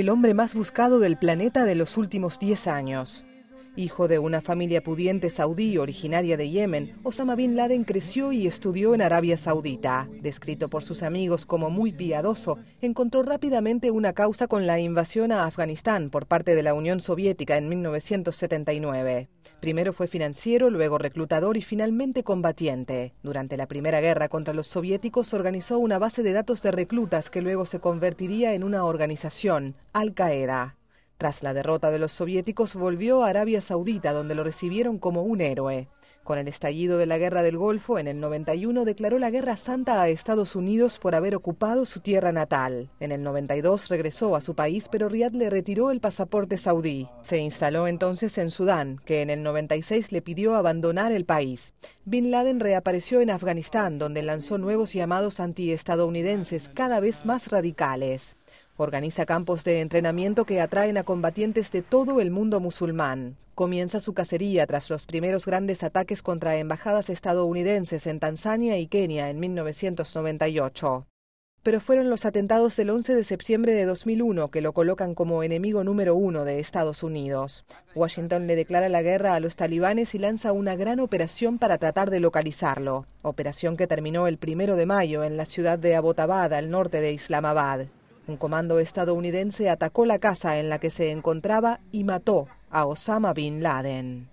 el hombre más buscado del planeta de los últimos 10 años. Hijo de una familia pudiente saudí originaria de Yemen, Osama Bin Laden creció y estudió en Arabia Saudita. Descrito por sus amigos como muy piadoso, encontró rápidamente una causa con la invasión a Afganistán por parte de la Unión Soviética en 1979. Primero fue financiero, luego reclutador y finalmente combatiente. Durante la Primera Guerra contra los soviéticos organizó una base de datos de reclutas que luego se convertiría en una organización, Al-Qaeda. Tras la derrota de los soviéticos volvió a Arabia Saudita, donde lo recibieron como un héroe. Con el estallido de la Guerra del Golfo en el 91 declaró la Guerra Santa a Estados Unidos por haber ocupado su tierra natal. En el 92 regresó a su país, pero Riad le retiró el pasaporte saudí. Se instaló entonces en Sudán, que en el 96 le pidió abandonar el país. Bin Laden reapareció en Afganistán, donde lanzó nuevos llamados antiestadounidenses cada vez más radicales. Organiza campos de entrenamiento que atraen a combatientes de todo el mundo musulmán. Comienza su cacería tras los primeros grandes ataques contra embajadas estadounidenses en Tanzania y Kenia en 1998. Pero fueron los atentados del 11 de septiembre de 2001 que lo colocan como enemigo número uno de Estados Unidos. Washington le declara la guerra a los talibanes y lanza una gran operación para tratar de localizarlo, operación que terminó el 1 de mayo en la ciudad de Abbottabad, al norte de Islamabad. Un comando estadounidense atacó la casa en la que se encontraba y mató a Osama Bin Laden.